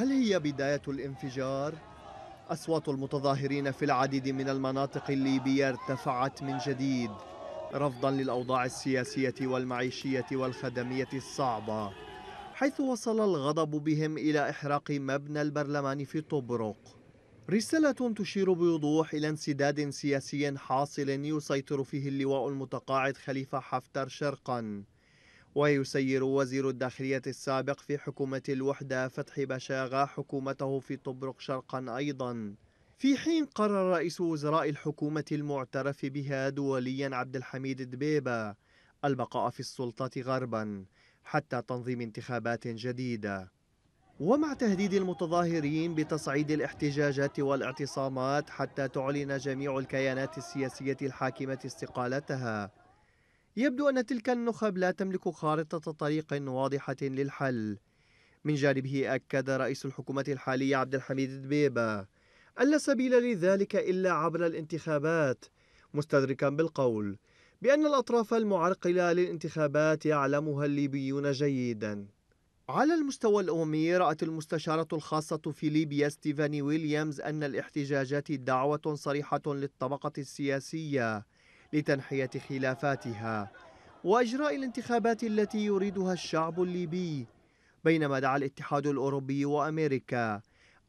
هل هي بداية الانفجار؟ أصوات المتظاهرين في العديد من المناطق الليبية ارتفعت من جديد رفضا للأوضاع السياسية والمعيشية والخدمية الصعبة حيث وصل الغضب بهم إلى إحراق مبنى البرلمان في طبرق رسالة تشير بوضوح إلى انسداد سياسي حاصل يسيطر فيه اللواء المتقاعد خليفة حفتر شرقا ويسير وزير الداخلية السابق في حكومة الوحدة فتحي بشاغة حكومته في طبرق شرقا أيضا في حين قرر رئيس وزراء الحكومة المعترف بها دوليا عبد الحميد دبيبة البقاء في السلطة غربا حتى تنظيم انتخابات جديدة ومع تهديد المتظاهرين بتصعيد الاحتجاجات والاعتصامات حتى تعلن جميع الكيانات السياسية الحاكمة استقالتها يبدو أن تلك النخب لا تملك خارطة طريق واضحة للحل من جانبه أكد رئيس الحكومة الحالي عبد الحميد دبيبة أن لا سبيل لذلك إلا عبر الانتخابات مستدركا بالقول بأن الأطراف المعرقلة للانتخابات يعلمها الليبيون جيدا على المستوى الأممي رأت المستشارة الخاصة في ليبيا ستيفاني ويليامز أن الاحتجاجات دعوة صريحة للطبقة السياسية لتنحية خلافاتها وإجراء الانتخابات التي يريدها الشعب الليبي بينما دعا الاتحاد الأوروبي وأمريكا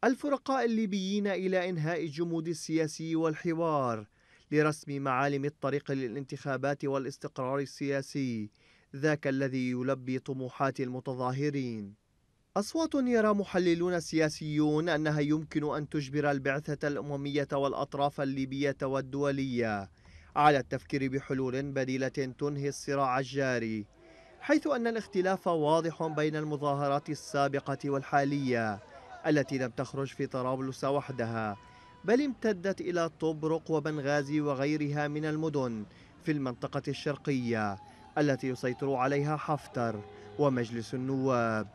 الفرقاء الليبيين إلى إنهاء الجمود السياسي والحوار لرسم معالم الطريق للانتخابات والاستقرار السياسي ذاك الذي يلبي طموحات المتظاهرين أصوات يرى محللون سياسيون أنها يمكن أن تجبر البعثة الأممية والأطراف الليبية والدولية على التفكير بحلول بديلة تنهي الصراع الجاري حيث أن الاختلاف واضح بين المظاهرات السابقة والحالية التي لم تخرج في طرابلس وحدها بل امتدت إلى طبرق وبنغازي وغيرها من المدن في المنطقة الشرقية التي يسيطر عليها حفتر ومجلس النواب